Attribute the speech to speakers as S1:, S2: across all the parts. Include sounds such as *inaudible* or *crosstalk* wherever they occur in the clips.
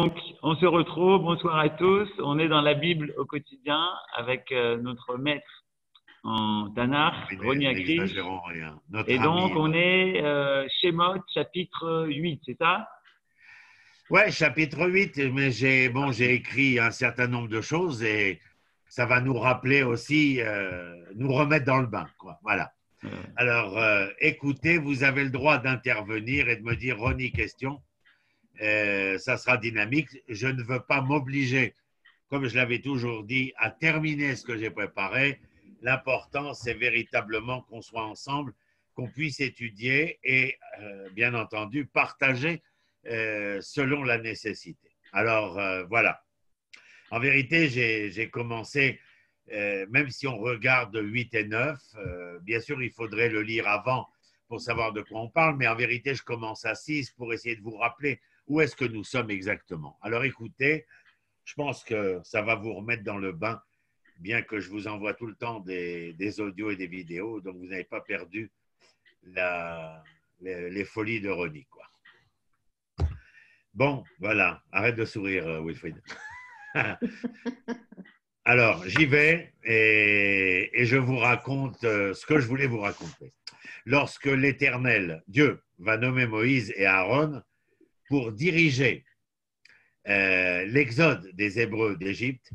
S1: Donc, on se retrouve. Bonsoir à tous. On est dans la Bible au quotidien avec euh, notre maître en Tanakh, Rony Et donc, euh, on est chez euh, Mot, chapitre 8, c'est ça Ouais, chapitre 8. Mais j'ai bon, j'ai écrit un certain nombre de choses et ça va nous rappeler aussi, nous remettre dans le bain, quoi. Voilà. Alors, écoutez, vous avez le droit d'intervenir et de me dire, Ronnie, question euh, ça sera dynamique. Je ne veux pas m'obliger, comme je l'avais toujours dit, à terminer ce que j'ai préparé. L'important, c'est véritablement qu'on soit ensemble, qu'on puisse étudier et, euh, bien entendu, partager euh, selon la nécessité. Alors, voilà. En vérité, j'ai commencé, même si on regarde 8 et 9, bien sûr, il faudrait le lire avant pour savoir de quoi on parle, mais en vérité, je commence à 6 pour essayer de vous rappeler où est-ce que nous sommes exactement. Alors écoutez, je pense que ça va vous remettre dans le bain, bien que je vous envoie tout le temps des, audios et des vidéos, donc vous n'avez pas perdu la, les, folies de Ronnie. Bon, voilà, arrête de sourire, euh, Wilfried. *laughs* Alors, j'y vais et, je vous raconte euh, ce que je voulais vous raconter. Lorsque l'Éternel, Dieu, va nommer Moïse et Aaron, pour diriger euh, l'exode des Hébreux d'Égypte,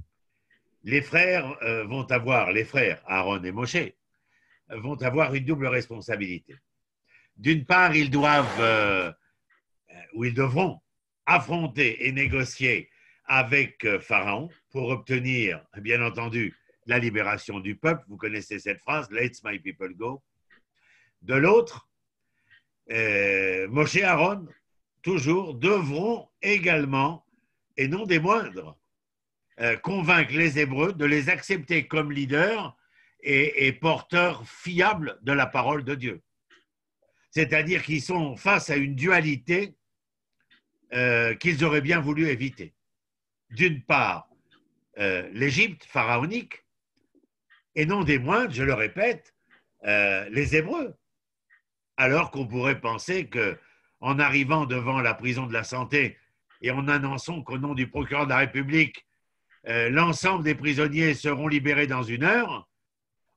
S1: les frères euh, vont avoir, les frères Aaron et Moshe, vont avoir une double responsabilité. D'une part, ils doivent, euh, ou ils devront, affronter et négocier avec Pharaon pour obtenir, bien entendu, la libération du peuple. Vous connaissez cette phrase, Let's my people go. De l'autre, Moshe Aaron toujours, devront également, et non des moindres, euh, convaincre les Hébreux de les accepter comme leaders et, porteurs fiables de la parole de Dieu. C'est-à-dire qu'ils sont face à une dualité euh, qu'ils auraient bien voulu éviter. D'une part, euh, l'Égypte pharaonique, et non des moindres, je le répète, les Hébreux alors qu'on pourrait penser que en arrivant devant la prison de la santé et en annonçant qu'au nom du procureur de la République, euh, l'ensemble des prisonniers seront libérés dans une heure,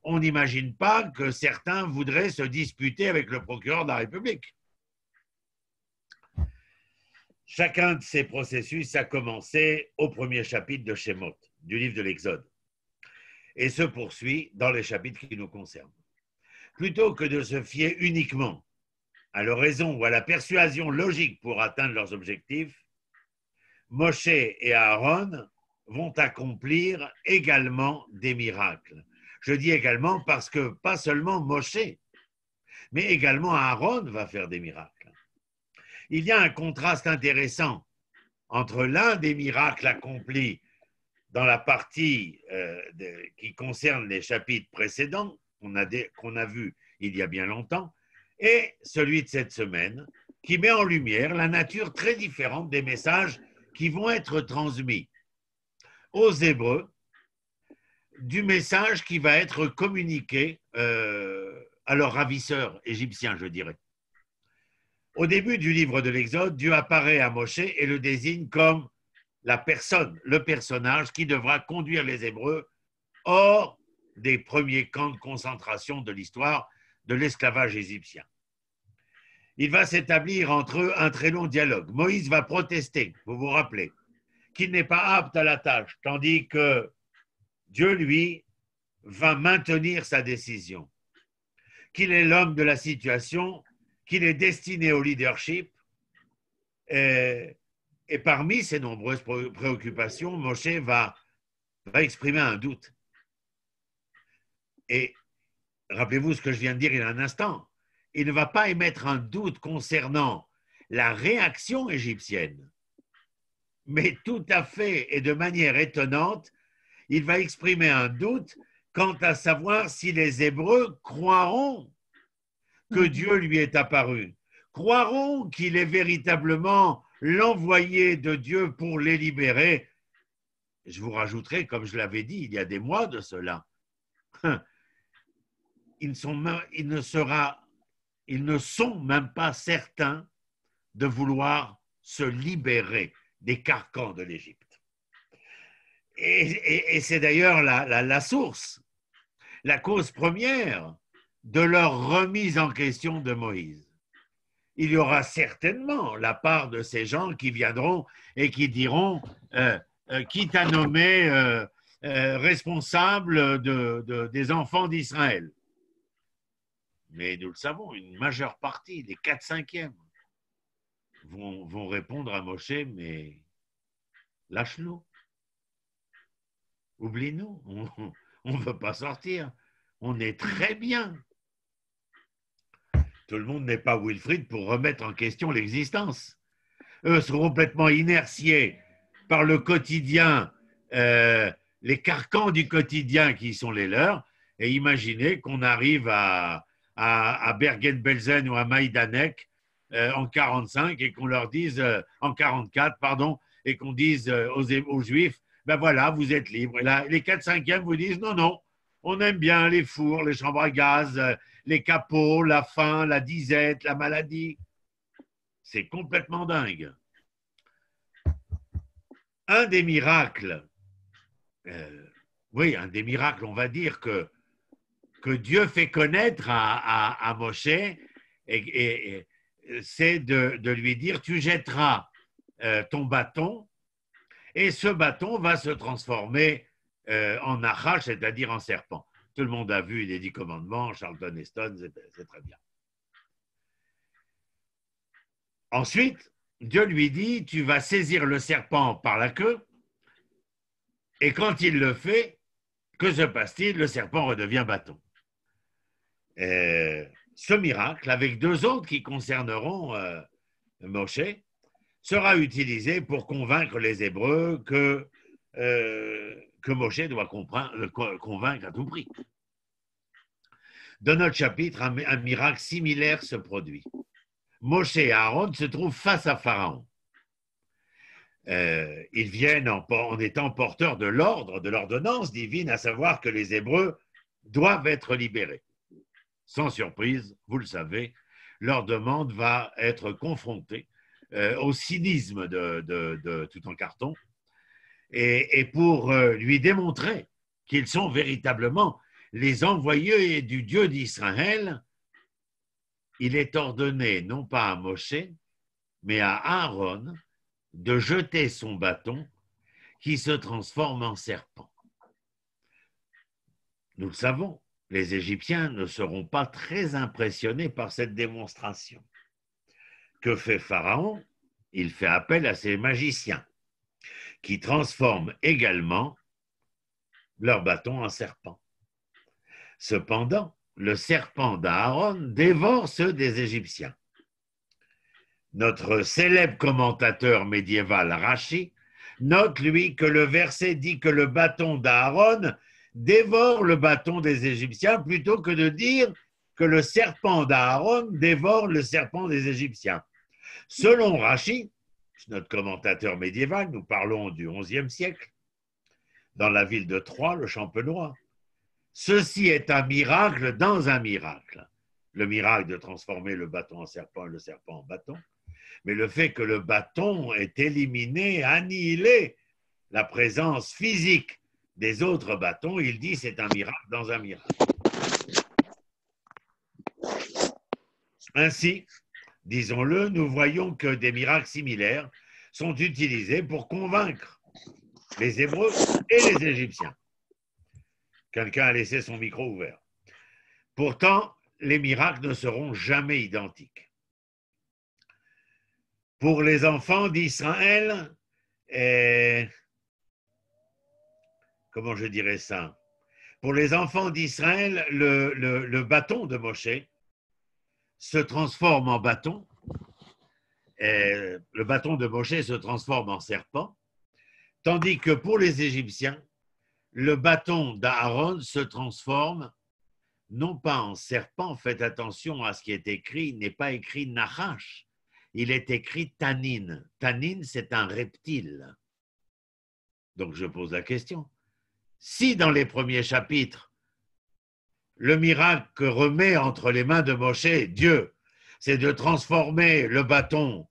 S1: on n'imagine pas que certains voudraient se disputer avec le procureur de la République. Chacun de ces processus a commencé au premier chapitre de Shemot, du livre de l'Exode, et se poursuit dans les chapitres qui nous concernent. Plutôt que de se fier uniquement à raison ou à la persuasion logique pour atteindre leurs objectifs, Moshe et Aaron vont accomplir également des miracles. Je dis également parce que pas seulement Moshe, mais également Aaron va faire des miracles. Il y a un contraste intéressant entre l'un des miracles accomplis dans la partie euh, qui concerne les chapitres précédents qu'on a, a vus il y a bien longtemps, et celui de cette semaine, qui met en lumière la nature très différente des messages qui vont être transmis aux Hébreux du message qui va être communiqué euh, à leur ravisseurs égyptien, je dirais. Au début du livre de l'Exode, Dieu apparaît à Moshe et le désigne comme la personne, le personnage qui devra conduire les Hébreux hors des premiers camps de concentration de l'histoire de l'esclavage égyptien. Il va s'établir entre eux un très long dialogue. Moïse va protester, vous vous rappelez, qu'il n'est pas apte à la tâche, tandis que Dieu, lui, va maintenir sa décision, qu'il est l'homme de la situation, qu'il est destiné au leadership. Et, parmi ses nombreuses préoccupations, Moshe va, va exprimer un doute. Et rappelez-vous ce que je viens de dire il y a un instant, il ne va pas émettre un doute concernant la réaction égyptienne, mais tout à fait et de manière étonnante, il va exprimer un doute quant à savoir si les Hébreux croiront que mhm. Dieu lui est apparu, croiront qu'il est véritablement l'envoyé de Dieu pour les libérer. Je vous rajouterai, comme je l'avais dit il y a des mois de cela, ils, sont ne sera, ils ne sont même pas certains de vouloir se libérer des carcans de l'Égypte. Et, c'est d'ailleurs la, source, la cause première de leur remise en question de Moïse. Il y aura certainement la part de ces gens qui viendront et qui diront, euh, qui t'a nommé responsable des enfants d'Israël mais nous le savons, une majeure partie, les 4 cinquièmes, vont, vont répondre à Moshe, mais lâche-nous. Oublie-nous, on ne veut pas sortir. On est très bien. Tout le monde n'est pas Wilfried pour remettre en question l'existence. Eux sont complètement inertiés par le quotidien, euh, les carcans du quotidien qui sont les leurs. Et imaginez qu'on arrive à, à, Bergen-Belsen ou à Maïdanek euh, en 45 et qu'on leur dise, euh, en 44, pardon, et qu'on dise euh, aux, aux, Juifs, ben voilà, vous êtes libres. Et là, les 4 5e vous disent, non, non, on aime bien les fours, les chambres à gaz, les capots, la faim, la disette, la maladie. C'est complètement dingue. Un des miracles, oui, un des miracles, on va dire que que Dieu fait connaître à, à, Moshe, c'est de, lui dire, tu jetteras euh, ton bâton, et ce bâton va se transformer euh, en arrache, c'est-à-dire en serpent. Tout le monde a vu les dix commandements, Charlton Heston, c'est très bien. Ensuite, Dieu lui dit, tu vas saisir le serpent par la queue, et quand il le fait, que se passe-t-il Le serpent redevient bâton. Euh, ce miracle, avec deux autres qui concerneront euh, Moshe, sera utilisé pour convaincre les Hébreux que, euh, que Moshe doit convaincre à tout prix. Dans notre chapitre, un, miracle similaire se produit. Moshe et Aaron se trouvent face à Pharaon. ils viennent en, étant porteurs de l'ordre, de l'ordonnance divine, à savoir que les Hébreux doivent être libérés sans surprise, vous le savez, leur demande va être confrontée euh, au cynisme de, Tout en carton. Et, pour euh, lui démontrer qu'ils sont véritablement les envoyés du Dieu d'Israël, il est ordonné non pas à Moshe, mais à Aaron de jeter son bâton qui se transforme en serpent. Nous le savons, les Égyptiens ne seront pas très impressionnés par cette démonstration. Que fait Pharaon Il fait appel à ses magiciens, qui transforment également leur bâton en serpent. Cependant, le serpent d'Aaron dévore ceux des Égyptiens. Notre célèbre commentateur médiéval Rachi note, lui, que le verset dit que le bâton d'Aaron dévore le bâton des Égyptiens plutôt que de dire que le serpent d'Aaron dévore le serpent des Égyptiens. Selon Rachid, notre commentateur médiéval, nous parlons du XIe siècle, dans la ville de Troyes, le Champenois, ceci est un miracle dans un miracle. Le miracle de transformer le bâton en serpent et le serpent en bâton, mais le fait que le bâton est éliminé, annihilé, la présence physique des autres bâtons, il dit c'est un miracle dans un miracle. Ainsi, disons-le, nous voyons que des miracles similaires sont utilisés pour convaincre les Hébreux et les Égyptiens. Quelqu'un a laissé son micro ouvert. Pourtant, les miracles ne seront jamais identiques. Pour les enfants d'Israël, et comment je dirais ça, pour les enfants d'Israël, le, bâton de Moshe se transforme en bâton, et le bâton de Moshe se transforme en serpent, tandis que pour les Égyptiens, le bâton d'Aaron se transforme non pas en serpent, faites attention à ce qui est écrit, il n'est pas écrit Nahash, il est écrit Tanin ».« Tanin », c'est un reptile. Donc je pose la question, si dans les premiers chapitres, le miracle que remet entre les mains de Moshe Dieu, c'est de transformer le bâton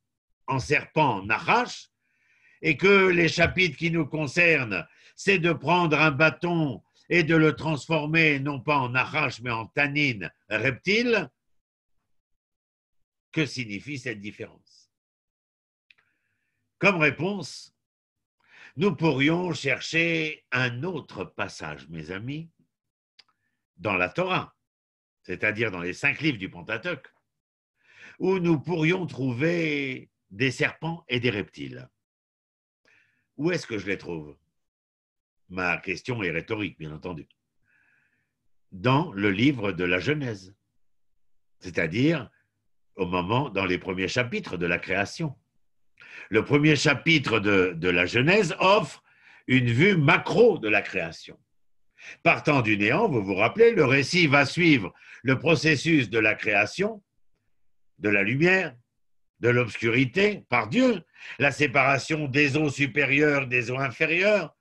S1: en serpent en arrache, et que les chapitres qui nous concernent, c'est de prendre un bâton et de le transformer non pas en arrache, mais en tanine reptile, que signifie cette différence Comme réponse, nous pourrions chercher un autre passage, mes amis, dans la Torah, c'est-à-dire dans les cinq livres du Pentateuch, où nous pourrions trouver des serpents et des reptiles. Où est-ce que je les trouve Ma question est rhétorique, bien entendu. Dans le livre de la Genèse, c'est-à-dire au moment, dans les premiers chapitres de la création le premier chapitre de, la Genèse offre une vue macro de la création. Partant du néant, vous vous rappelez, le récit va suivre le processus de la création, de la lumière, de l'obscurité par Dieu, la séparation des eaux supérieures des eaux inférieures,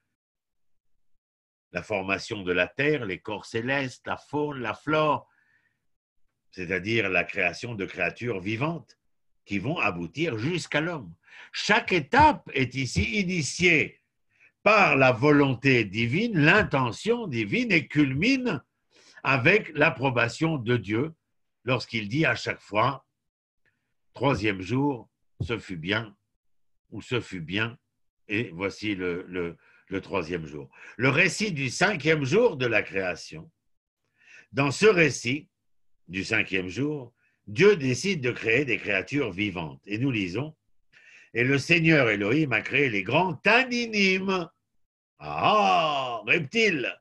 S1: la formation de la terre, les corps célestes, la faune, la flore, c'est-à-dire la création de créatures vivantes, qui vont aboutir jusqu'à l'homme. Chaque étape est ici initiée par la volonté divine, l'intention divine, et culmine avec l'approbation de Dieu lorsqu'il dit à chaque fois, troisième jour, ce fut bien, ou ce fut bien, et voici le, le troisième jour. Le récit du cinquième jour de la création. Dans ce récit du cinquième jour, Dieu décide de créer des créatures vivantes. Et nous lisons, et le Seigneur Elohim a créé les grands taninimes, ah, reptiles,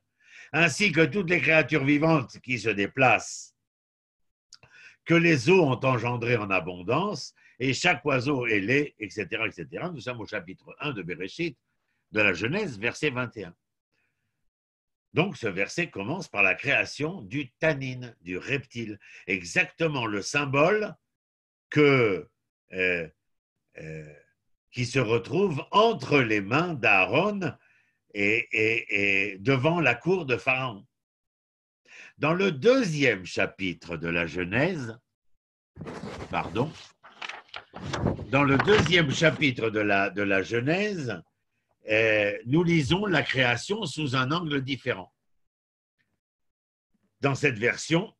S1: ainsi que toutes les créatures vivantes qui se déplacent, que les eaux ont engendrées en abondance, et chaque oiseau ailé, etc., etc. Nous sommes au chapitre 1 de Bereshit, de la Genèse, verset 21. Donc ce verset commence par la création du tanine, du reptile, exactement le symbole que, euh, euh, qui se retrouve entre les mains d'Aaron et, devant la cour de Pharaon. Dans le deuxième chapitre de la Genèse, pardon, dans le deuxième chapitre de la Genèse, euh, nous lisons la création sous un angle différent. Dans cette version,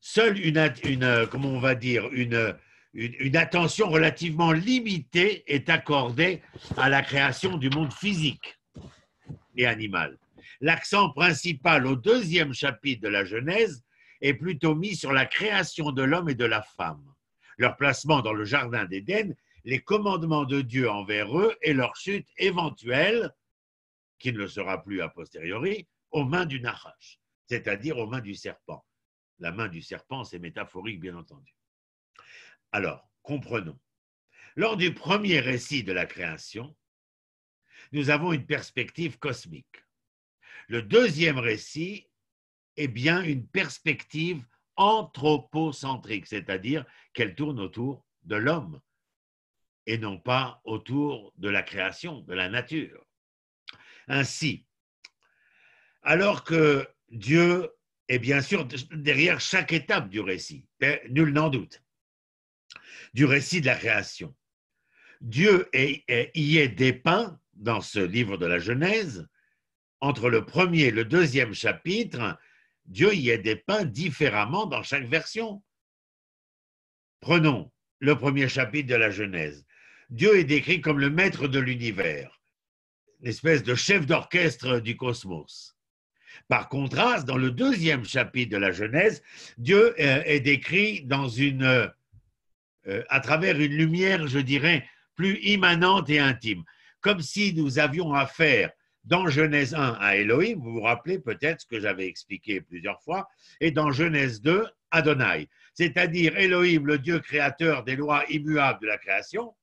S1: seule une, euh, on va dire, attention relativement limitée est accordée à la création du monde physique et animal. L'accent principal au deuxième chapitre de la Genèse est plutôt mis sur la création de l'homme et de la femme. Leur placement dans le Jardin d'Éden les commandements de Dieu envers eux et leur chute éventuelle, qui ne le sera plus a posteriori, aux mains du Nahash, c'est-à-dire aux mains du serpent. La main du serpent, c'est métaphorique, bien entendu. Alors, comprenons. Lors du premier récit de la création, nous avons une perspective cosmique. Le deuxième récit est bien une perspective anthropocentrique, c'est-à-dire qu'elle tourne autour de l'homme, et non pas autour de la création, de la nature. Ainsi, alors que Dieu est bien sûr derrière chaque étape du récit, eh, nul n'en doute, du récit de la création. Dieu y est dépeint dans ce livre de la Genèse, entre le premier et le deuxième chapitre, Dieu y est dépeint différemment dans chaque version. Prenons le premier chapitre de la Genèse. Dieu est décrit comme le maître de l'univers, l'espèce de chef d'orchestre du cosmos. Par contraste, dans le deuxième chapitre de la Genèse, Dieu euh, est décrit dans une, euh, à travers une lumière, je dirais, plus immanente et intime, comme si nous avions affaire dans Genèse 1 à Elohim, vous vous rappelez peut-être ce que j'avais expliqué plusieurs fois, et dans Genèse 2, Adonai, c'est-à-dire Elohim, le Dieu créateur des lois immuables de la création,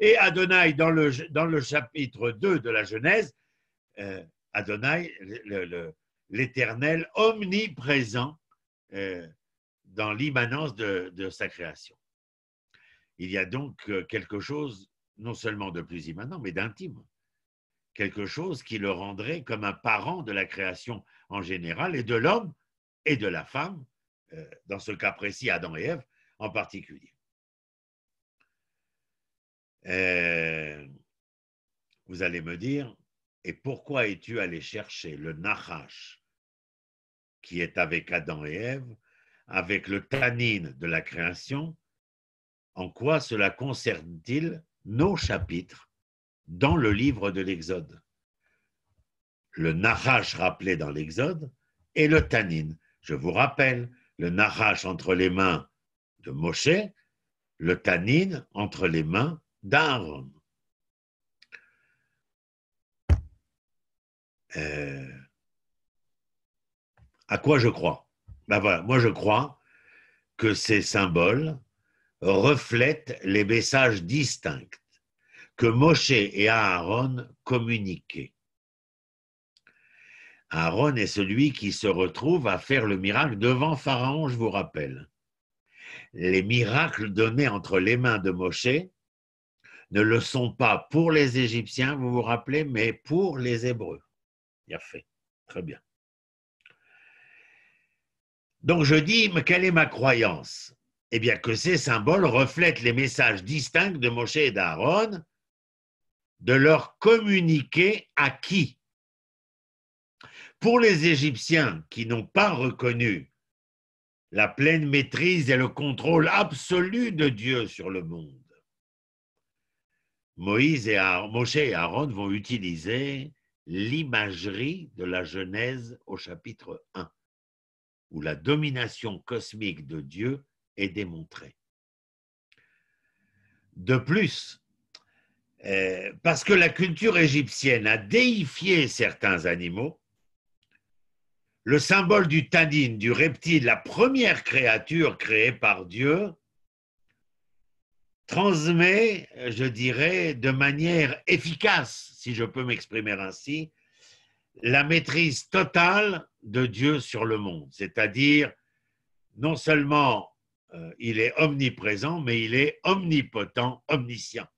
S1: et Adonai, dans le, dans le chapitre 2 de la Genèse, euh, Adonai, l'éternel omniprésent euh, dans l'immanence de, sa création. Il y a donc euh, quelque chose, non seulement de plus immanent, mais d'intime. Quelque chose qui le rendrait comme un parent de la création en général et de l'homme et de la femme, dans ce cas précis Adam et Ève en particulier. Euh, vous allez me dire, et pourquoi es-tu allé chercher le Nahash qui est avec Adam et Ève, avec le Tanin de la création En quoi cela concerne-t-il nos chapitres dans le livre de l'Exode Le Nahash rappelé dans l'Exode et le Tanin Je vous rappelle, le Nahash entre les mains de Moshe, le Tanin entre les mains D'Aaron. Euh, à quoi je crois ben voilà, Moi, je crois que ces symboles reflètent les messages distincts que Moshe et Aaron communiquaient. Aaron est celui qui se retrouve à faire le miracle devant Pharaon, je vous rappelle. Les miracles donnés entre les mains de Moshe ne le sont pas pour les Égyptiens, vous vous rappelez, mais pour les Hébreux. Il a fait. Très bien. Donc je dis, mais quelle est ma croyance Eh bien que ces symboles reflètent les messages distincts de Moshe et d'Aaron, de leur communiquer à qui Pour les Égyptiens qui n'ont pas reconnu la pleine maîtrise et le contrôle absolu de Dieu sur le monde, Moïse et Aaron, et Aaron vont utiliser l'imagerie de la Genèse au chapitre 1, où la domination cosmique de Dieu est démontrée. De plus, euh, parce que la culture égyptienne a déifié certains animaux, le symbole du tadine, du reptile, la première créature créée par Dieu, transmet, euh, je dirais, de manière efficace, si je peux m'exprimer ainsi, la maîtrise totale de Dieu sur le monde. C'est-à-dire, non seulement euh, il est omniprésent, mais il est omnipotent, omniscient.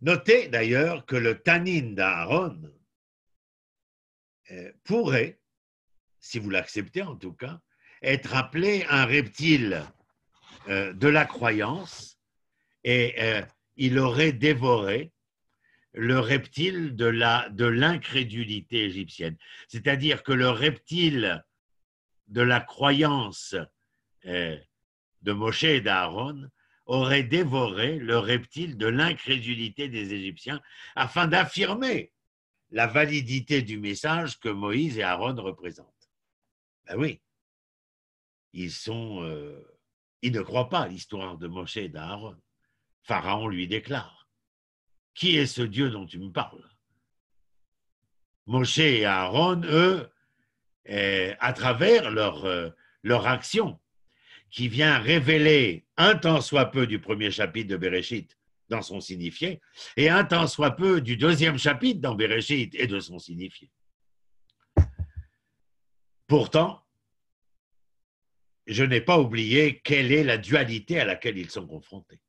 S1: Notez d'ailleurs que le Tanin d'Aaron euh, pourrait, si vous l'acceptez en tout cas, être appelé un reptile euh, de la croyance et euh, il aurait dévoré le reptile de, la, de l'incrédulité égyptienne. C'est-à-dire que le reptile de la croyance euh, de Moshe et d'Aaron aurait dévoré le reptile de l'incrédulité des Égyptiens afin d'affirmer la validité du message que Moïse et Aaron représentent. Ben oui, ils sont il ne croit pas à l'histoire de Moshe et d'Aaron. Pharaon lui déclare Qui est ce Dieu dont tu me parles Moshe et Aaron, eux, euh, à travers leur, euh, leur action, qui vient révéler un tant soit peu du premier chapitre de Bereshit dans son signifié, et un tant soit peu du deuxième chapitre dans Bereshit et de son signifié. Pourtant, je n'ai pas oublié quelle est la dualité à laquelle ils sont confrontés.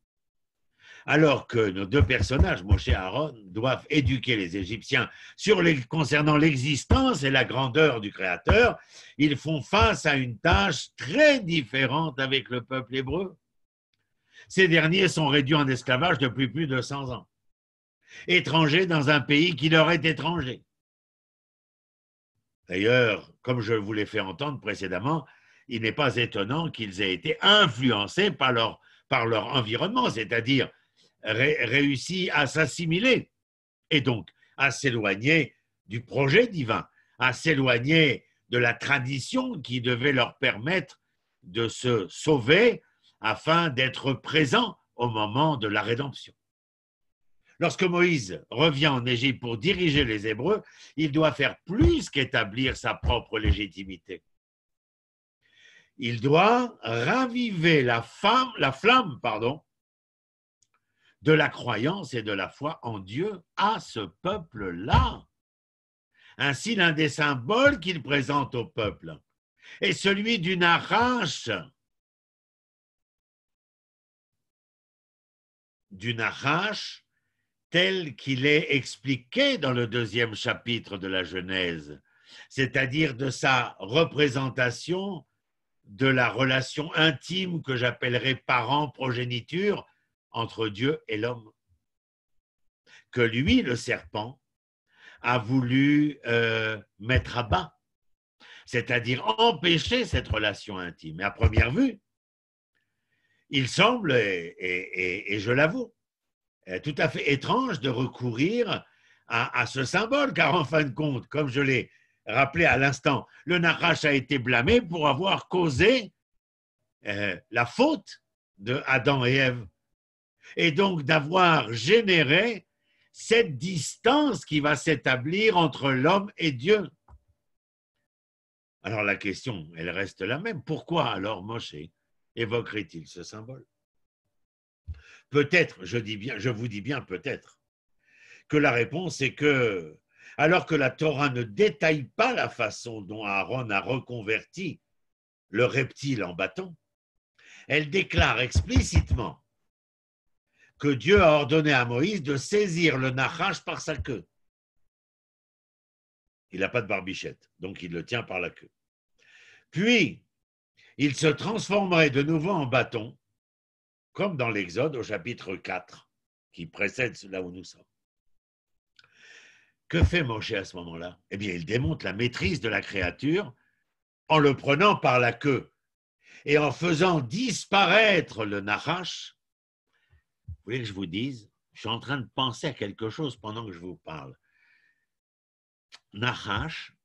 S1: Alors que nos deux personnages, Moshe et Aaron, doivent éduquer les Égyptiens sur concernant l'existence et la grandeur du Créateur, ils font face à une tâche très différente avec le peuple hébreu. Ces derniers sont réduits en esclavage depuis plus de 100 ans, étrangers dans un pays qui leur est étranger. D'ailleurs, comme je vous l'ai fait entendre précédemment, il n'est pas étonnant qu'ils aient été influencés par leur, par leur environnement, c'est-à-dire réussi à s'assimiler et donc à s'éloigner du projet divin, à s'éloigner de la tradition qui devait leur permettre de se sauver afin d'être présents au moment de la rédemption. Lorsque Moïse revient en Égypte pour diriger les Hébreux, il doit faire plus qu'établir sa propre légitimité il doit raviver la, la flamme pardon, de la croyance et de la foi en Dieu à ce peuple-là. Ainsi, l'un des symboles qu'il présente au peuple est celui d'une arrache, d'une arrache telle qu'il est expliqué dans le deuxième chapitre de la Genèse, c'est-à-dire de sa représentation de la relation intime que j'appellerais parent-progéniture entre Dieu et l'homme. Que lui, le serpent, a voulu euh, mettre à bas, c'est-à-dire empêcher cette relation intime. Et à première vue, il semble, et, je l'avoue, euh, tout à fait étrange de recourir à, ce symbole, car en fin de compte, comme je l'ai Rappelez à l'instant, le narrache a été blâmé pour avoir causé euh, la faute de Adam et Ève. Et donc d'avoir généré cette distance qui va s'établir entre l'homme et Dieu. Alors la question, elle reste la même. Pourquoi alors Moshe évoquerait-il ce symbole Peut-être, je, je vous dis bien peut-être, que la réponse est que alors que la Torah ne détaille pas la façon dont Aaron a reconverti le reptile en bâton, elle déclare explicitement que Dieu a ordonné à Moïse de saisir le Nachash par sa queue. Il n'a pas de barbichette, donc il le tient par la queue. Puis, il se transformerait de nouveau en bâton, comme dans l'Exode au chapitre 4, qui précède cela où nous sommes. Que fait Moshe à ce moment-là Eh bien, il démontre la maîtrise de la créature en le prenant par la queue et en faisant disparaître le Nahash. Vous voulez que je vous dise Je suis en train de penser à quelque chose pendant que je vous parle. Nahash,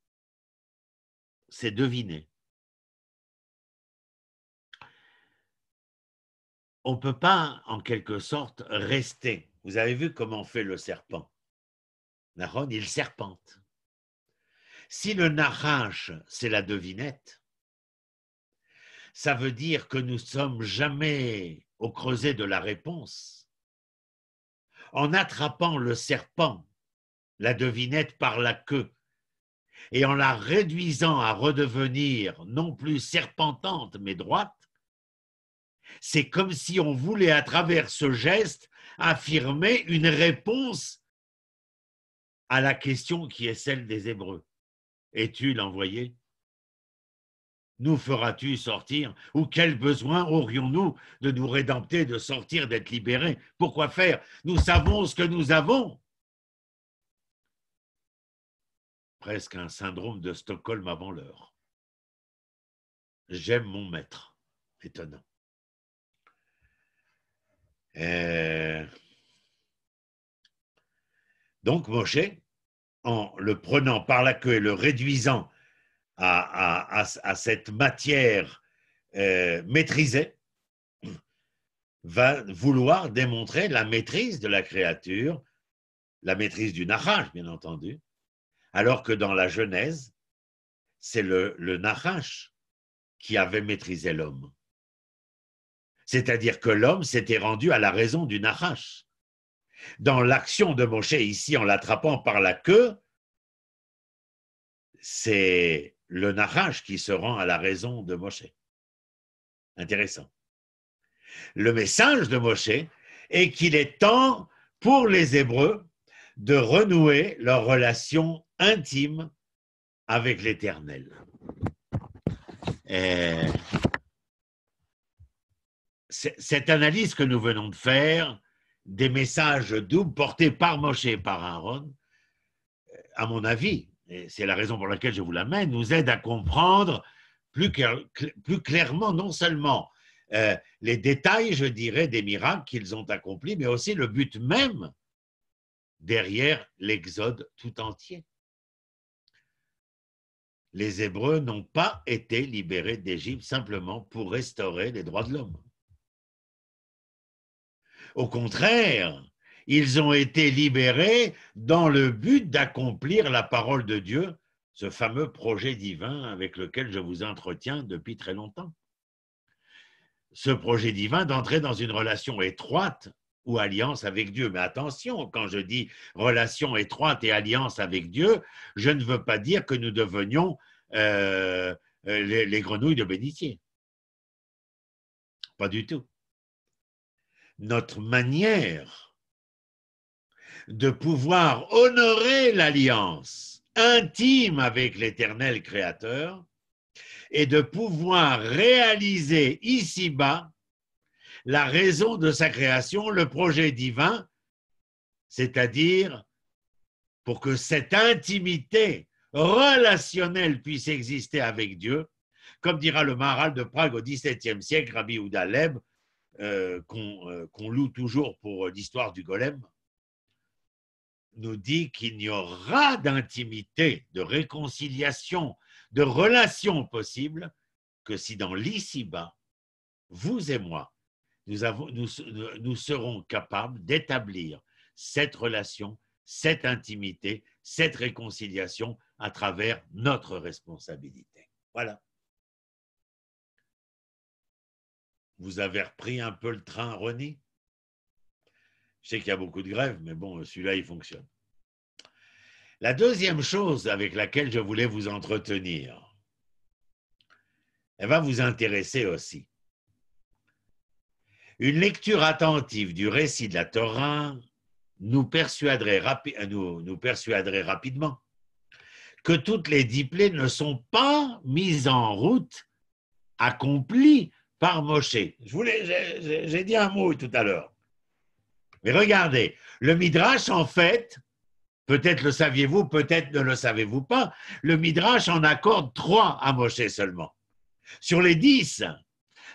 S1: c'est deviner. On ne peut pas, en quelque sorte, rester. Vous avez vu comment fait le serpent. Naron, il serpente. Si le narrache c'est la devinette, ça veut dire que nous sommes jamais au creuset de la réponse. En attrapant le serpent, la devinette par la queue, et en la réduisant à redevenir non plus serpentante mais droite, c'est comme si on voulait à travers ce geste affirmer une réponse à la question qui est celle des Hébreux. Es-tu l'envoyé Nous feras-tu sortir Ou quel besoin aurions-nous de nous rédempter, de sortir, d'être libérés Pourquoi faire Nous savons ce que nous avons. Presque un syndrome de Stockholm avant l'heure. J'aime mon maître. Étonnant. Euh, donc Moshe, en le prenant par la queue et le réduisant à, cette matière euh, maîtrisée, va vouloir démontrer la maîtrise de la créature, la maîtrise du nachash, bien entendu, alors que dans la Genèse, c'est le, le qui avait maîtrisé l'homme. C'est-à-dire que l'homme s'était rendu à la raison du nachash dans l'action de Moshe ici en l'attrapant par la queue, c'est le narrage qui se rend à la raison de Moshe. Intéressant. Le message de Moshe est qu'il est temps pour les Hébreux de renouer leur relation intime avec l'Éternel. Cette analyse que nous venons de faire, des messages doubles portés par Moshe et par Aaron, à mon avis, et c'est la raison pour laquelle je vous l'amène, nous aident à comprendre plus, clairement non seulement euh, les détails, je dirais, des miracles qu'ils ont accomplis, mais aussi le but même derrière l'Exode tout entier. Les Hébreux n'ont pas été libérés d'Égypte simplement pour restaurer les droits de l'homme. Au contraire, ils ont été libérés dans le but d'accomplir la parole de Dieu, ce fameux projet divin avec lequel je vous entretiens depuis très longtemps. Ce projet divin d'entrer dans une relation étroite ou alliance avec Dieu. Mais attention, quand je dis relation étroite et alliance avec Dieu, je ne veux pas dire que nous devenions euh, les, les, grenouilles de bénitier. Pas du tout notre manière de pouvoir honorer l'alliance intime avec l'éternel créateur et de pouvoir réaliser ici-bas la raison de sa création, le projet divin, c'est-à-dire pour que cette intimité relationnelle puisse exister avec Dieu, comme dira le Maharal de Prague au XVIIe siècle, Rabbi Oudaleb, euh, euh, qu'on loue toujours pour euh, l'histoire du golem, nous dit qu'il n'y aura d'intimité, de réconciliation, de relation possible que si dans l'ici-bas, vous et moi, nous serons capables d'établir cette relation, cette intimité, cette réconciliation à travers notre responsabilité. Voilà. vous avez repris un peu le train, René Je sais qu'il y a beaucoup de grèves, mais bon, celui-là, il fonctionne. La deuxième chose avec laquelle je voulais vous entretenir, elle va vous intéresser aussi. Une lecture attentive du récit de la Torah nous persuaderait, euh, persuaderait rapidement que toutes les dix ne sont pas mises en route, accomplies par Moshe. Je voulais, j'ai dit un mot tout à l'heure. Mais regardez, le Midrash, en fait, peut-être le saviez-vous, peut-être ne le savez-vous pas, le Midrash en accorde trois à Moshe seulement. Sur les dix,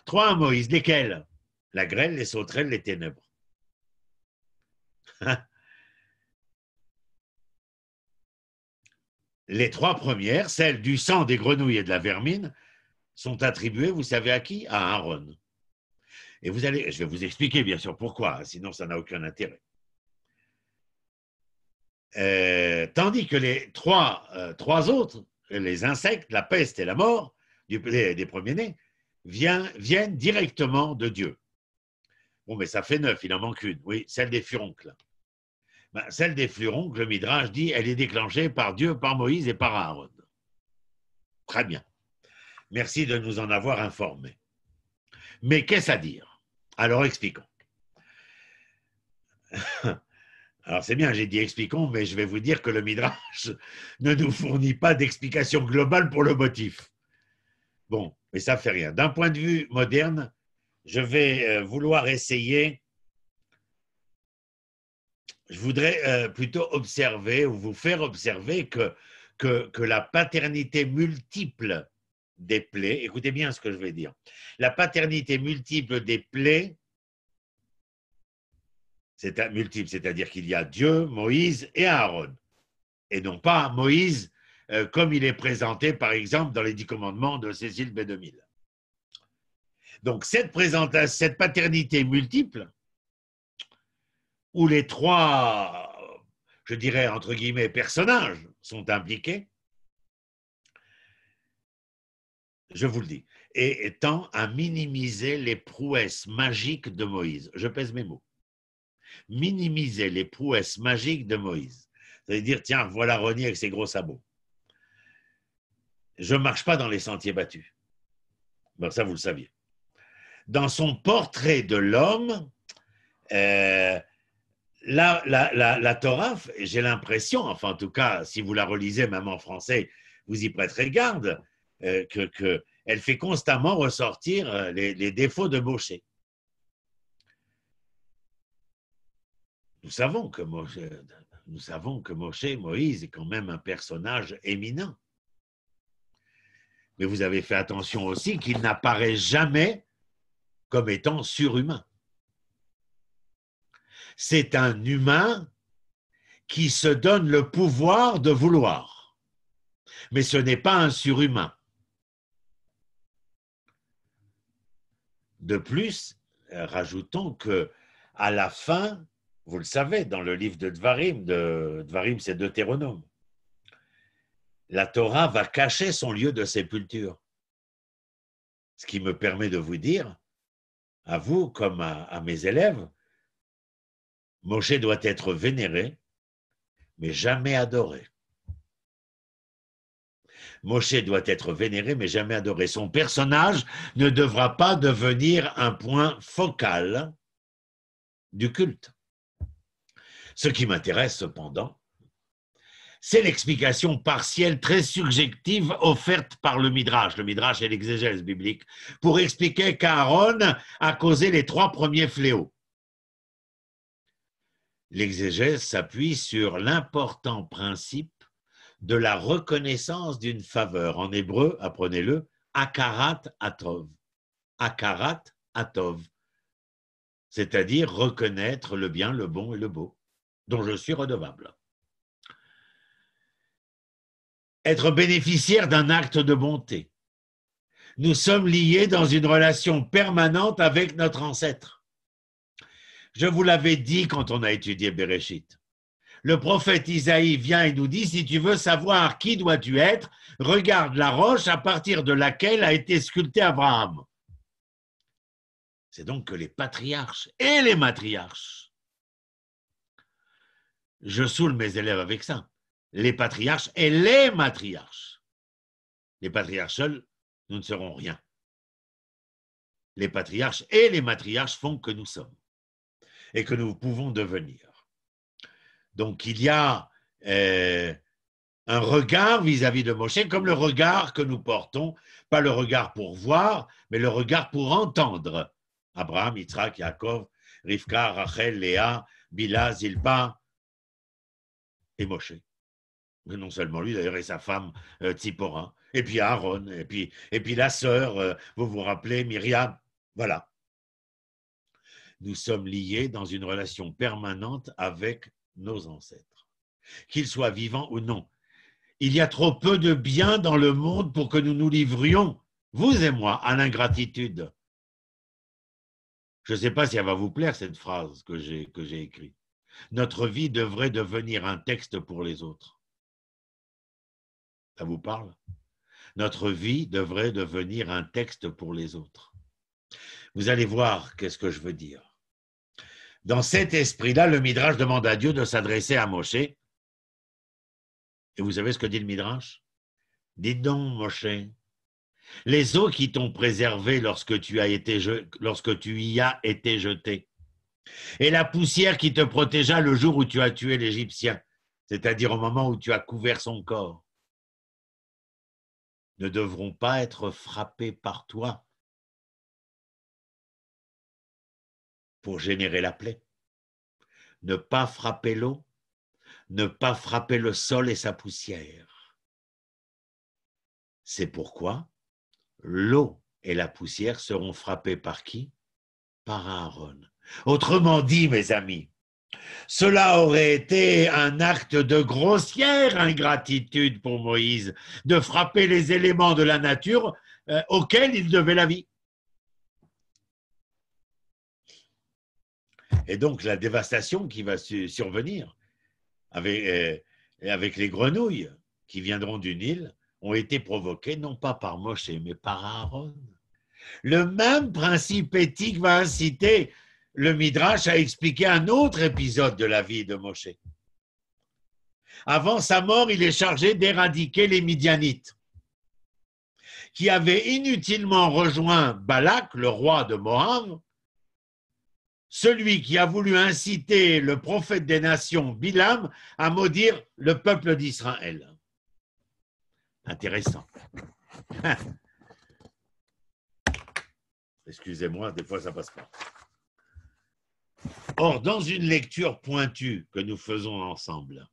S1: trois à Moïse, lesquels La grêle, les sauterelles, les ténèbres. *laughs* les trois premières, celles du sang des grenouilles et de la vermine, sont attribués, vous savez à qui À Aaron. Et vous allez, je vais vous expliquer bien sûr pourquoi, hein, sinon ça n'a aucun intérêt. Euh, tandis que les trois, euh, trois, autres, les insectes, la peste et la mort du, des, premiers-nés, viennent, directement de Dieu. Bon, mais ça fait neuf, il en manque une. Oui, celle des furoncles. Ben, celle des furoncles, le Midrash dit, elle est déclenchée par Dieu, par Moïse et par Aaron. Très bien. Merci de nous en avoir informés. Mais qu'est-ce à dire Alors expliquons. *laughs* Alors c'est bien, j'ai dit expliquons, mais je vais vous dire que le Midrash *laughs* ne nous fournit pas d'explication globale pour le motif. Bon, mais ça ne fait rien. D'un point de vue moderne, je vais euh, vouloir essayer, je voudrais euh, plutôt observer ou vous faire observer que, que, la paternité multiple des plaies. Écoutez bien ce que je vais dire. La paternité multiple des plaies, c'est multiple, c'est-à-dire qu'il y a Dieu, Moïse et Aaron, et non pas Moïse euh, comme il est présenté, par exemple, dans les dix commandements de Cécile B2000. Donc cette, présentation, cette paternité multiple, où les trois, je dirais entre guillemets, personnages sont impliqués, Je vous le dis. Et, tend à minimiser les prouesses magiques de Moïse. Je pèse mes mots. Minimiser les prouesses magiques de Moïse. C'est-à-dire, tiens, voilà Renier avec ses gros sabots. Je ne marche pas dans les sentiers battus. ça, vous le saviez. Dans son portrait de l'homme, euh, la, la, Torah, j'ai l'impression, enfin en tout cas, si vous la relisez même en français, vous y prêterez garde, euh, que, elle fait constamment ressortir euh, les, défauts de Moshe. Nous savons que Moshe, nous savons que Moïse est quand même un personnage éminent. Mais vous avez fait attention aussi qu'il n'apparaît jamais comme étant surhumain. C'est un humain qui se donne le pouvoir de vouloir. Mais ce n'est pas un surhumain. De plus, euh, rajoutons que à la fin, vous le savez, dans le livre de Dvarim, de, Dvarim c'est Deutéronome, la Torah va cacher son lieu de sépulture. Ce qui me permet de vous dire, à vous comme à, à mes élèves, Moshe doit être vénéré, mais jamais adoré. Moshe doit être vénéré mais jamais adoré. Son personnage ne devra pas devenir un point focal du culte. Ce qui m'intéresse cependant, c'est l'explication partielle très subjective offerte par le Midrash, le Midrash et l'exégèse biblique, pour expliquer qu'Aaron a causé les trois premiers fléaux. L'exégèse s'appuie sur l'important principe de la reconnaissance d'une faveur. En hébreu, apprenez-le, akarat atov. Akarat atov. C'est-à-dire reconnaître le bien, le bon et le beau, dont je suis redevable. Être bénéficiaire d'un acte de bonté. Nous sommes liés dans une relation permanente avec notre ancêtre. Je vous l'avais dit quand on a étudié Bereshit. Le prophète Isaïe vient et nous dit, si tu veux savoir qui dois-tu être, regarde la roche à partir de laquelle a été sculpté Abraham. C'est donc que les patriarches et les matriarches, je saoule mes élèves avec ça, les patriarches et les matriarches. Les patriarches seuls, nous ne serons rien. Les patriarches et les matriarches font que nous sommes et que nous pouvons devenir. Donc il y a euh, un regard vis-à-vis de Moshe, comme le regard que nous portons, pas le regard pour voir, mais le regard pour entendre. Abraham, Yitzhak, Yaakov, Rivka, Rachel, Léa, Bila, Zilpa et Moshe. non seulement lui d'ailleurs et sa femme euh, Tzipora, et puis Aaron, et puis, et puis la sœur, euh, vous vous rappelez, Myriam. Voilà. Nous sommes liés dans une relation permanente avec nos ancêtres, qu'ils soient vivants ou non. Il y a trop peu de bien dans le monde pour que nous nous livrions, vous et moi, à l'ingratitude. Je ne sais pas si elle va vous plaire, cette phrase que j'ai, que j'ai écrite. Notre vie devrait devenir un texte pour les autres. Ça vous parle Notre vie devrait devenir un texte pour les autres. Vous allez voir qu'est-ce que je veux dire. Dans cet esprit-là, le Midrash demande à Dieu de s'adresser à Moshe. Et vous savez ce que dit le Midrash Dites donc, Moshe, les eaux qui t'ont préservé lorsque tu, as été lorsque tu y as été jeté, et la poussière qui te protégea le jour où tu as tué l'Égyptien, c'est-à-dire au moment où tu as couvert son corps, ne devront pas être frappés par toi pour générer la plaie. Ne pas frapper l'eau, ne pas frapper le sol et sa poussière. C'est pourquoi l'eau et la poussière seront frappées par qui Par Aaron. Autrement dit, mes amis, cela aurait été un acte de grossière ingratitude pour Moïse de frapper les éléments de la nature euh, auxquels il devait la vie. Et donc, la dévastation qui va survenir euh, avec, les grenouilles qui viendront du Nil ont été provoquées non pas par Moshe, mais par Aaron. Le même principe éthique va inciter le Midrash à expliquer un autre épisode de la vie de Moshe. Avant sa mort, il est chargé d'éradiquer les Midianites, qui avaient inutilement rejoint Balak, le roi de Moab, celui qui a voulu inciter le prophète des nations, Bilam, à maudire le peuple d'Israël. Intéressant. *laughs* Excusez-moi, des fois ça passe pas. Or, dans une lecture pointue que nous faisons ensemble,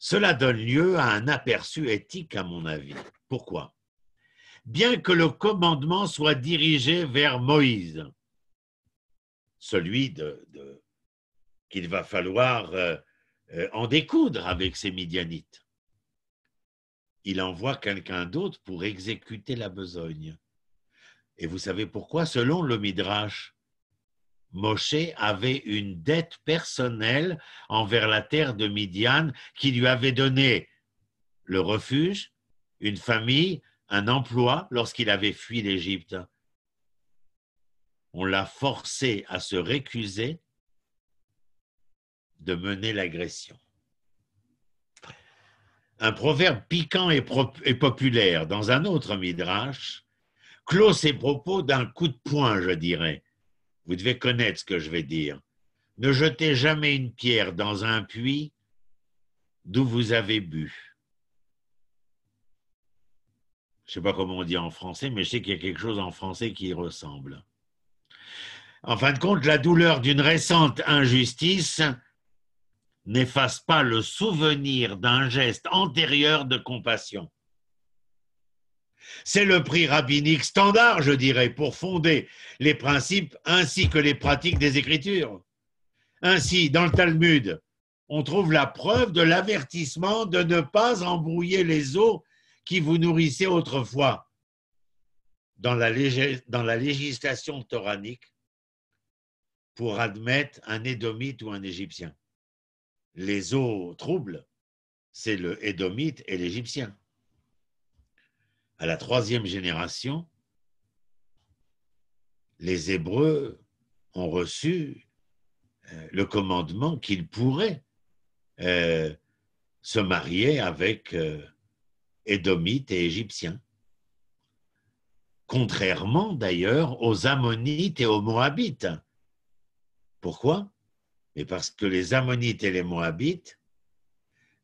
S1: cela donne lieu à un aperçu éthique, à mon avis. Pourquoi Bien que le commandement soit dirigé vers Moïse, celui qu'il va falloir euh, euh, en découdre avec ces Midianites. Il envoie quelqu'un d'autre pour exécuter la besogne. Et vous savez pourquoi Selon le Midrash, Moshe avait une dette personnelle envers la terre de Midian qui lui avait donné le refuge, une famille, un emploi lorsqu'il avait fui l'Égypte on l'a forcé à se récuser de mener l'agression. Un proverbe piquant et, populaire dans un autre midrash clôt ses propos d'un coup de poing, je dirais. Vous devez connaître ce que je vais dire. Ne jetez jamais une pierre dans un puits d'où vous avez bu. Je ne sais pas comment on dit en français, mais je sais qu'il y a quelque chose en français qui y ressemble. En fin de compte, la douleur d'une récente injustice n'efface pas le souvenir d'un geste antérieur de compassion. C'est le prix rabbinique standard, je dirais, pour fonder les principes ainsi que les pratiques des Écritures. Ainsi, dans le Talmud, on trouve la preuve de l'avertissement de ne pas embrouiller les eaux qui vous nourrissaient autrefois. Dans la, dans la législation toranique, pour admettre un Édomite ou un Égyptien. Les eaux troubles, c'est le Édomite et l'Égyptien. À la troisième génération, les Hébreux ont reçu euh, le commandement qu'ils pourraient euh, se marier avec euh, édomite et Égyptiens. Contrairement d'ailleurs aux Ammonites et aux Moabites, pourquoi Mais parce que les Ammonites et les Moabites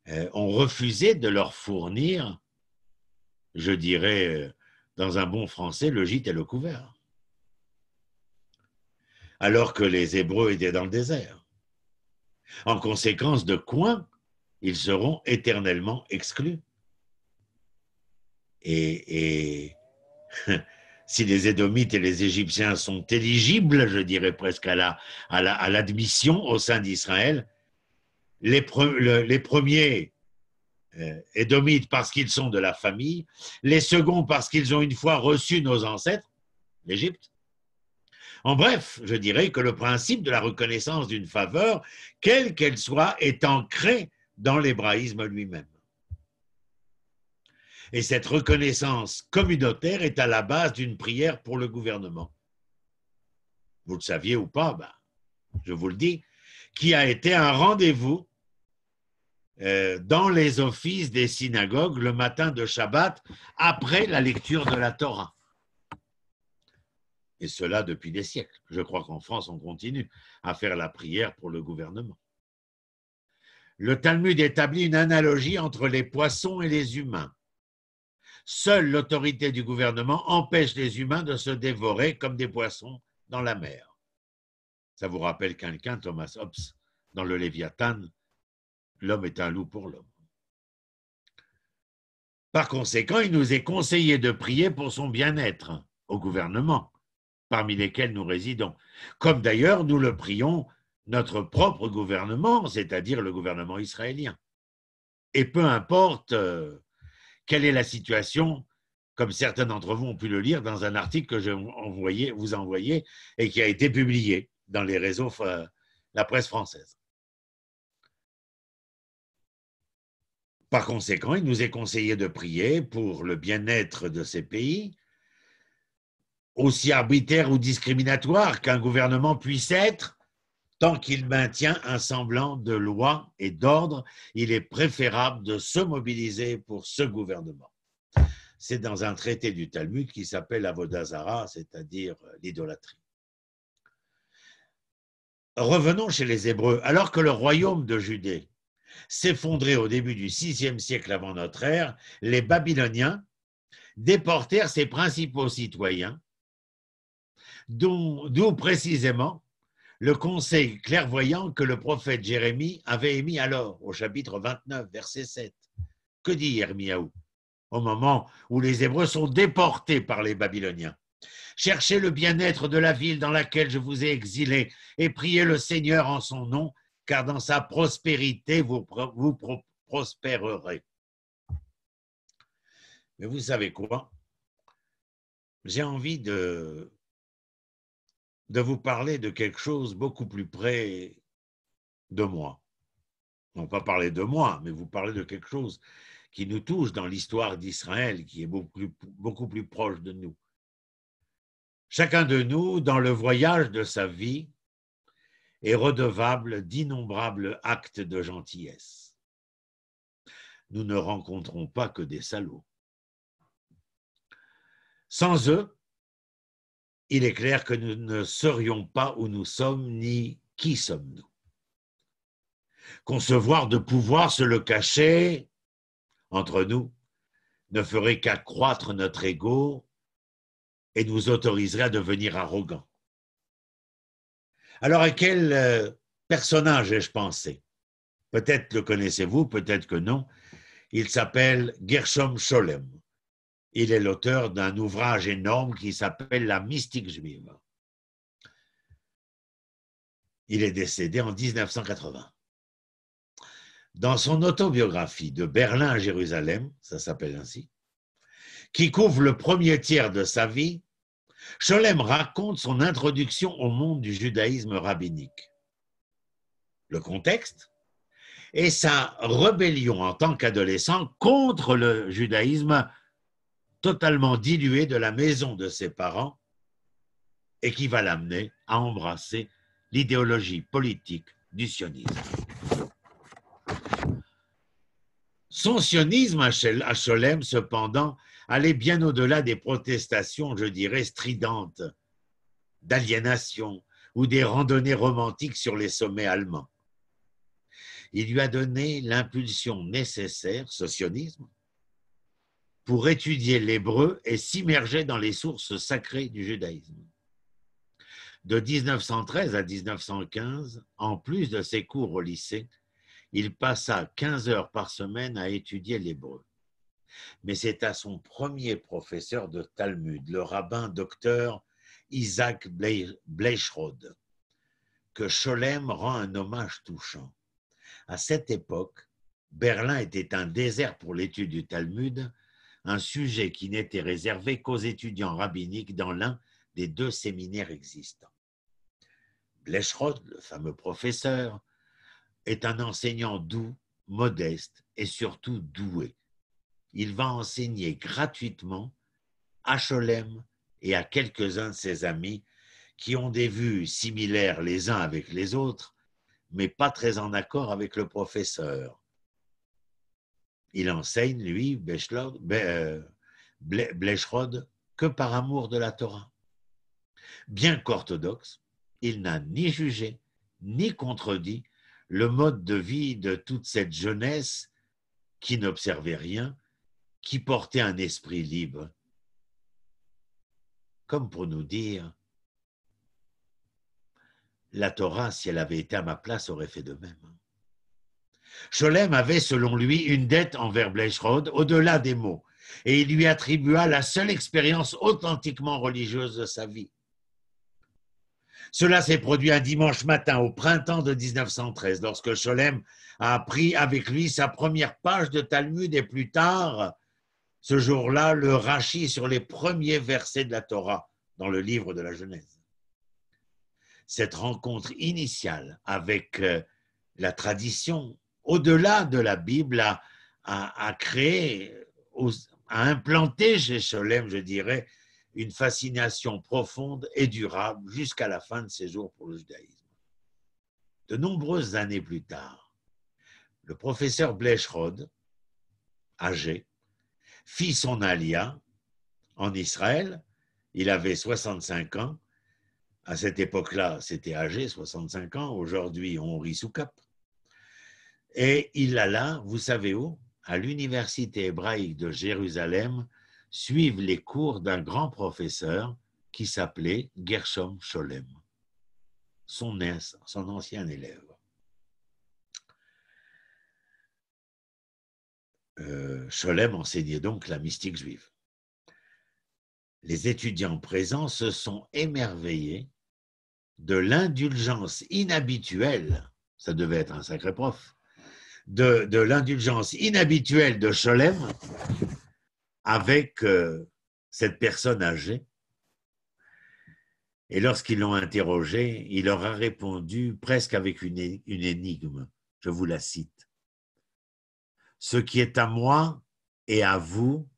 S1: euh, ont refusé de leur fournir, je dirais, euh, dans un bon français, le gîte et le couvert. Alors que les Hébreux étaient dans le désert. En conséquence de quoi ils seront éternellement exclus. Et, et *laughs* si les Édomites et les Égyptiens sont éligibles, je dirais presque à la, à l'admission au sein d'Israël, les, premiers euh, Édomites parce qu'ils sont de la famille, les seconds parce qu'ils ont une fois reçu nos ancêtres, l'Égypte. En bref, je dirais que le principe de la reconnaissance d'une faveur, quelle qu'elle soit, est ancré dans l'hébraïsme lui-même. Et cette reconnaissance communautaire est à la base d'une prière pour le gouvernement. Vous le saviez ou pas, ben, je vous le dis, qui a été un rendez-vous euh, dans les offices des synagogues le matin de Shabbat après la lecture de la Torah. Et cela depuis des siècles. Je crois qu'en France, on continue à faire la prière pour le gouvernement. Le Talmud établit une analogie entre les poissons et les humains. Seule l'autorité du gouvernement empêche les humains de se dévorer comme des poissons dans la mer. Ça vous rappelle quelqu'un, Thomas Hobbes, dans le Léviathan, l'homme est un loup pour l'homme. Par conséquent, il nous est conseillé de prier pour son bien-être au gouvernement, parmi lesquels nous résidons, comme d'ailleurs nous le prions notre propre gouvernement, c'est-à-dire le gouvernement israélien. Et peu importe euh, quelle est la situation, comme certains d'entre vous ont pu le lire dans un article que je vous vous envoyé et qui a été publié dans les réseaux, euh, la presse française. Par conséquent, il nous est conseillé de prier pour le bien-être de ces pays, aussi arbitraire ou discriminatoire qu'un gouvernement puisse être, Tant qu'il maintient un semblant de loi et d'ordre, il est préférable de se mobiliser pour ce gouvernement. C'est dans un traité du Talmud qui s'appelle Avodazara, c'est-à-dire l'idolâtrie. Revenons chez les Hébreux. Alors que le royaume de Judée s'effondrait au début du VIe siècle avant notre ère, les Babyloniens déportèrent ses principaux citoyens, d'où précisément le conseil clairvoyant que le prophète Jérémie avait émis alors, au chapitre 29, verset 7. Que dit Hermiaou au moment où les Hébreux sont déportés par les Babyloniens Cherchez le bien-être de la ville dans laquelle je vous ai exilés et priez le Seigneur en son nom, car dans sa prospérité vous, prospérerez. Mais vous savez quoi J'ai envie de de vous parler de quelque chose beaucoup plus près de moi. Non pas parler de moi, mais vous parler de quelque chose qui nous touche dans l'histoire d'Israël, qui est beaucoup plus, beaucoup plus proche de nous. Chacun de nous, dans le voyage de sa vie, est redevable d'innombrables actes de gentillesse. Nous ne rencontrons pas que des salauds. Sans eux, il est clair que nous ne serions pas où nous sommes ni qui sommes-nous. Concevoir de pouvoir se le cacher entre nous ne ferait qu'accroître notre ego et nous autoriserait à devenir arrogants. Alors à quel euh, personnage ai-je pensé Peut-être le connaissez-vous, peut-être que non. Il s'appelle Gershom Scholem il est l'auteur d'un ouvrage énorme qui s'appelle La mystique juive. Il est décédé en 1980. Dans son autobiographie de Berlin à Jérusalem, ça s'appelle ainsi, qui couvre le premier tiers de sa vie, Scholem raconte son introduction au monde du judaïsme rabbinique. Le contexte est sa rébellion en tant qu'adolescent contre le judaïsme totalement dilué de la maison de ses parents et qui va l'amener à embrasser l'idéologie politique du sionisme. Son sionisme à Cholem, cependant, allait bien au-delà des protestations, je dirais, stridentes d'aliénation ou des randonnées romantiques sur les sommets allemands. Il lui a donné l'impulsion nécessaire, ce sionisme, pour étudier l'hébreu et s'immerger dans les sources sacrées du judaïsme. De 1913 à 1915, en plus de ses cours au lycée, il passa 15 heures par semaine à étudier l'hébreu. Mais c'est à son premier professeur de Talmud, le rabbin docteur Isaac Bleichrod, que Scholem rend un hommage touchant. À cette époque, Berlin était un désert pour l'étude du Talmud, un sujet qui n'était réservé qu'aux étudiants rabbiniques dans l'un des deux séminaires existants. Blechrod, le fameux professeur, est un enseignant doux, modeste et surtout doué. Il va enseigner gratuitement à Cholem et à quelques-uns de ses amis qui ont des vues similaires les uns avec les autres, mais pas très en accord avec le professeur il enseigne, lui, Bechlod, euh, que par amour de la Torah. Bien qu'orthodoxe, il n'a ni jugé ni contredit le mode de vie de toute cette jeunesse qui n'observait rien, qui portait un esprit libre. Comme pour nous dire, la Torah, si elle avait été à ma place, aurait fait de même. Scholem avait, selon lui, une dette envers Bleichrod au-delà des mots, et il lui attribua la seule expérience authentiquement religieuse de sa vie. Cela s'est produit un dimanche matin au printemps de 1913, lorsque Sholem a appris avec lui sa première page de Talmud et plus tard, ce jour-là, le rachis sur les premiers versets de la Torah dans le livre de la Genèse. Cette rencontre initiale avec euh, la tradition au-delà de la Bible, a créé, a implanté chez Solem, je dirais, une fascination profonde et durable jusqu'à la fin de ses jours pour le judaïsme. De nombreuses années plus tard, le professeur Blechrod, âgé, fit son alia en Israël. Il avait 65 ans. À cette époque-là, c'était âgé, 65 ans. Aujourd'hui, on rit sous cap. Et il alla, vous savez où À l'université hébraïque de Jérusalem, suivre les cours d'un grand professeur qui s'appelait Gershom Scholem, son, son ancien élève. Euh, Scholem enseignait donc la mystique juive. Les étudiants présents se sont émerveillés de l'indulgence inhabituelle, ça devait être un sacré prof, de, l'indulgence inhabituelle de Scholem avec euh, cette personne âgée. Et lorsqu'ils l'ont interrogé, il leur a répondu presque avec une énigme. Je vous la cite. Ce qui est à moi et à vous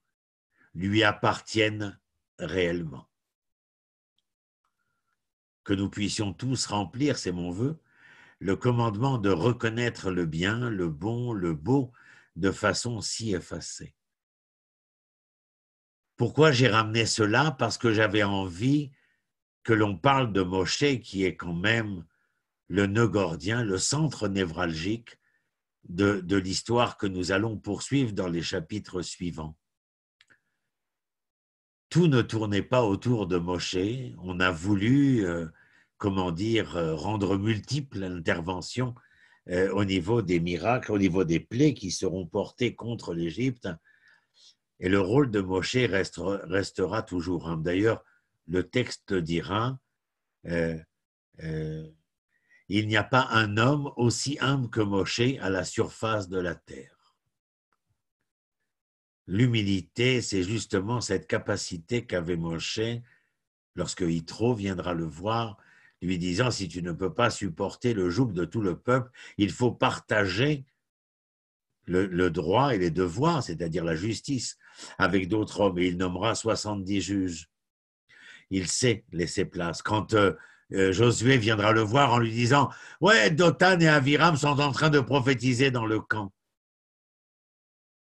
S1: lui appartiennent réellement. Que nous puissions tous remplir, c'est mon vœu, le commandement de reconnaître le bien, le bon, le beau, de façon si effacée. Pourquoi j'ai ramené cela Parce que j'avais envie que l'on parle de mosché qui est quand même le nœud gordien, le centre névralgique de, l'histoire que nous allons poursuivre dans les chapitres suivants. Tout ne tournait pas autour de mosché On a voulu euh, comment dire, euh, rendre multiple l'intervention euh, au niveau des miracles, au niveau des plaies qui seront portées contre l'Égypte. Et le rôle de Moshe restera, toujours. humble. D'ailleurs, le texte dira, euh, il n'y a pas un homme aussi humble que Moshe à la surface de la terre. L'humilité, c'est justement cette capacité qu'avait Moshe lorsque Yitro viendra le voir lui disant, si tu ne peux pas supporter le joug de tout le peuple, il faut partager le, droit et les devoirs, c'est-à-dire la justice, avec d'autres hommes. Et il nommera 70 juges. Il sait laisser place. Quand euh, euh, Josué viendra le voir en lui disant, ouais, Dotan et Aviram sont en train de prophétiser dans le camp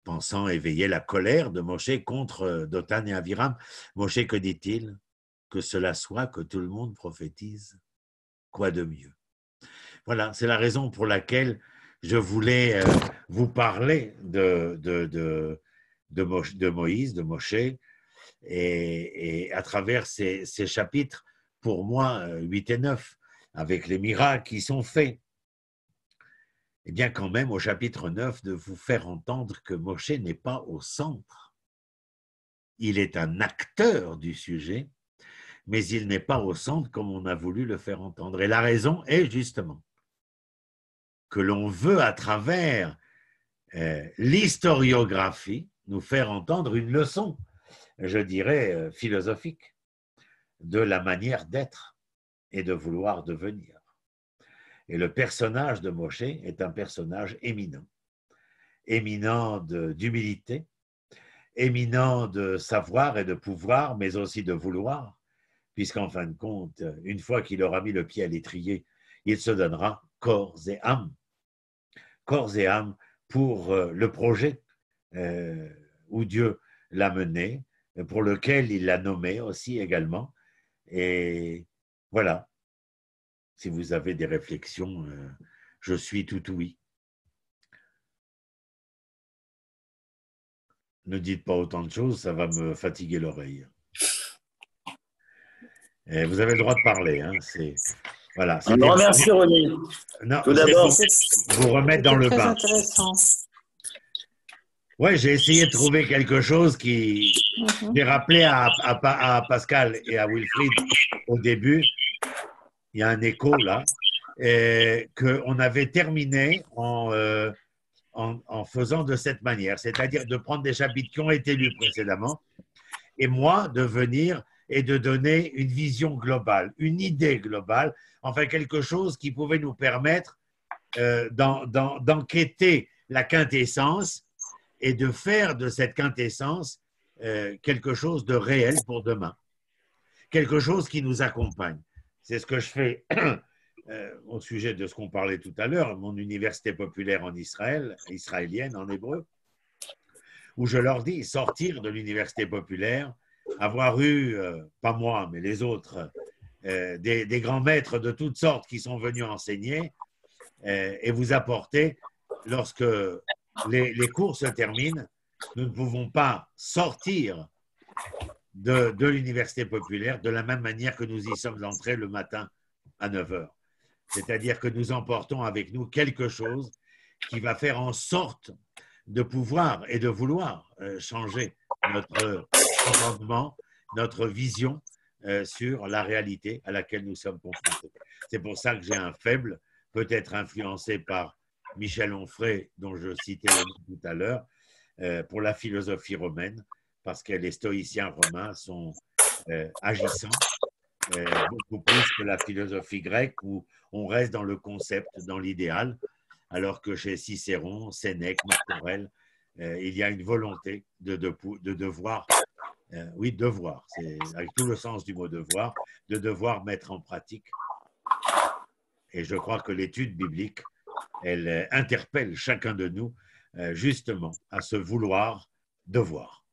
S1: pensant éveiller la colère de Moshe contre euh, Dotan et Aviram. Moshe, que dit-il Que cela soit que tout le monde prophétise quoi de mieux Voilà, c'est la raison pour laquelle je voulais euh, vous parler de, de, Moïse, de Moshe, et, à travers ces, chapitres, pour moi, 8 euh, et 9, avec les miracles qui sont faits. Eh bien, quand même, au chapitre 9, de vous faire entendre que Moshe n'est pas au centre. Il est un acteur du sujet, mais il n'est pas au centre comme on a voulu le faire entendre. Et la raison est justement que l'on veut, à travers euh, l'historiographie, nous faire entendre une leçon, je dirais, euh, philosophique, de la manière d'être et de vouloir devenir. Et le personnage de Moshe est un personnage éminent, éminent d'humilité, éminent de savoir et de pouvoir, mais aussi de vouloir, puisqu'en fin de compte, une fois qu'il aura mis le pied à l'étrier, il se donnera corps et âme. Corps et âme pour euh, le projet euh, où Dieu l'a mené, pour lequel il l'a nommé aussi également. Et voilà, si vous avez des réflexions, euh, je suis tout ouïe. Ne dites pas autant de choses, ça va me fatiguer l'oreille. Eh, vous avez le droit de parler. Hein. C'est voilà. remercie René. Tout d'abord, vous remettre dans le bain. Ouais, j'ai essayé de trouver quelque chose qui. Mm rappelé à, Pascal et à Wilfried au début. Il y a un écho là. Qu'on avait terminé en, euh, en, en, faisant de cette manière, c'est-à-dire de prendre des chapitres qui ont été lus précédemment et moi de venir et de donner une vision globale, une idée globale, enfin quelque chose qui pouvait nous permettre euh, d'enquêter la quintessence et de faire de cette quintessence euh, quelque chose de réel pour demain, quelque chose qui nous accompagne. C'est ce que je fais *coughs* euh, au sujet de ce qu'on parlait tout à l'heure, mon université populaire en Israël, israélienne en hébreu, où je leur dis sortir de l'université populaire, avoir eu, euh, pas moi, mais les autres, euh, des, grands maîtres de toutes sortes qui sont venus enseigner euh, et vous apporter, lorsque les, cours se terminent, nous ne pouvons pas sortir de, de l'université populaire de la même manière que nous y sommes entrés le matin à 9 h. C'est-à-dire que nous emportons avec nous quelque chose qui va faire en sorte de pouvoir et de vouloir changer notre notre vision euh, sur la réalité à laquelle nous sommes confrontés. C'est pour ça que j'ai un faible, peut-être influencé par Michel Onfray, dont je citais tout à l'heure, euh, pour la philosophie romaine, parce que les stoïciens romains sont euh, agissants beaucoup plus que la philosophie grecque où on reste dans le concept, dans l'idéal, alors que chez Cicéron, Sénèque, Marc il y a une volonté de devoir euh, oui, devoir, c'est avec tout le sens du mot devoir, de devoir mettre en pratique. Et je crois que l'étude biblique, elle euh, interpelle chacun de nous euh, justement à ce vouloir devoir.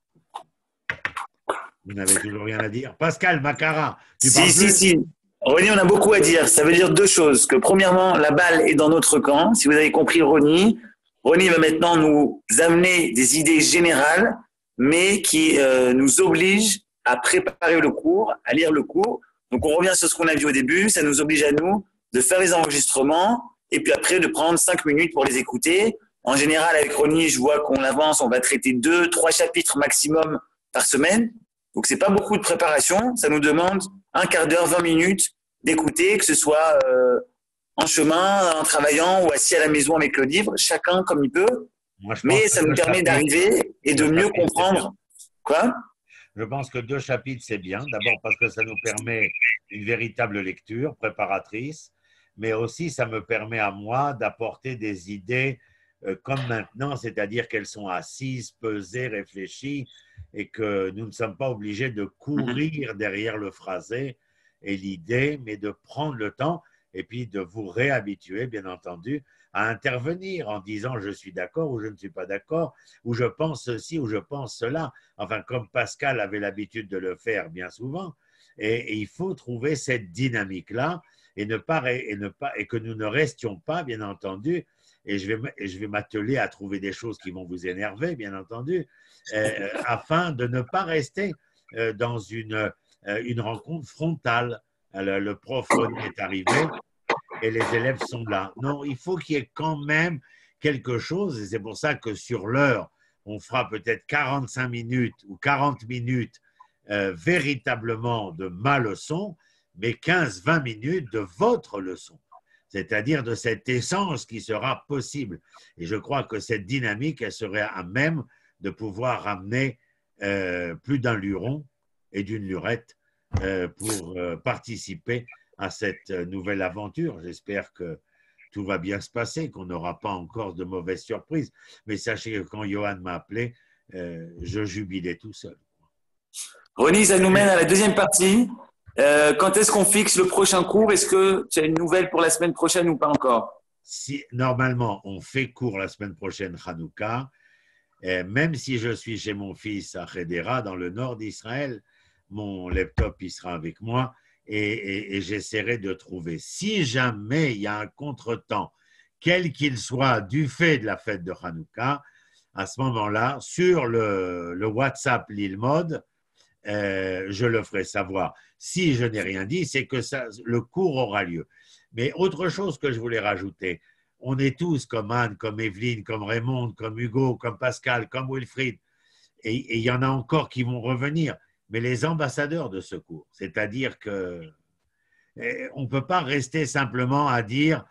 S1: Vous n'avez toujours rien à dire. Pascal Macara, tu parles si, si, si. on a beaucoup à dire. Ça veut dire deux choses. Que premièrement, la balle est dans notre camp. Si vous avez compris Ronnie, Ronnie va maintenant nous amener des idées générales mais qui euh, nous oblige à préparer le cours, à lire le cours. Donc on revient sur ce qu'on a vu au début, ça nous oblige à nous de faire les enregistrements et puis après de prendre cinq minutes pour les écouter. En général, avec Ronnie, je vois qu'on avance, on va traiter deux, trois chapitres maximum par semaine. Donc c'est pas beaucoup de préparation, ça nous demande un quart d'heure, vingt minutes d'écouter, que ce soit euh, en chemin, en travaillant ou assis à la maison avec le livre, chacun comme il peut. Mais ça me permet d'arriver et de mieux comprendre. Quoi Je pense que deux chapitres, c'est bien. D'abord parce que ça nous permet une véritable lecture préparatrice, mais aussi ça me permet à moi d'apporter des idées euh, comme maintenant, c'est-à-dire qu'elles sont assises, pesées, réfléchies, et que nous ne sommes pas obligés de courir mm-hmm. derrière le phrasé et l'idée, mais de prendre le temps et puis de vous réhabituer, bien entendu, à intervenir en disant je suis d'accord ou je ne suis pas d'accord, ou je pense ceci ou je pense cela. Enfin, comme Pascal avait l'habitude de le faire bien souvent. Et, il faut trouver cette dynamique-là et, ne pas, et, et que nous ne restions pas, bien entendu, et je vais, je vais m'atteler à trouver des choses qui vont vous énerver, bien entendu, euh, euh, afin de ne pas rester euh, dans une, une rencontre frontale. Le, prof est arrivé, et les élèves sont là. Non, il faut qu'il y ait quand même quelque chose, et c'est pour ça que sur l'heure, on fera peut-être 45 minutes ou 40 minutes euh, véritablement de ma leçon, mais 15-20 minutes de votre leçon, c'est-à-dire de cette essence qui sera possible. Et je crois que cette dynamique, elle serait à même de pouvoir ramener euh, plus d'un luron et d'une lurette euh, pour participer à cette euh, nouvelle aventure. J'espère que tout va bien se passer, qu'on n'aura pas encore de mauvaises surprises. Mais sachez que quand Johan m'a appelé, euh, je jubilais tout seul. Ronnie, ça nous mène à la deuxième partie. Euh, quand est-ce qu'on fixe le prochain cours Est-ce que tu as une nouvelle pour la semaine prochaine ou pas encore Normalement, on fait cours la semaine prochaine, Hanouka. même si je suis chez mon fils à Hedera, dans le nord d'Israël, mon laptop il sera avec moi et, j'essaierai de trouver. Si jamais il y a un contretemps, quel qu'il soit, du fait de la fête de Hanouka, à ce moment-là, sur le, WhatsApp Lille Mode, euh, je le ferai savoir. Si je n'ai rien dit, c'est que le cours aura lieu. Mais autre chose que je voulais rajouter, on est tous comme Anne, comme Evelyne, comme Raymond, comme Hugo, comme Pascal, comme Wilfried, et il y en a encore qui vont revenir mais les ambassadeurs de secours. C'est-à-dire que eh, on ne peut pas rester simplement à dire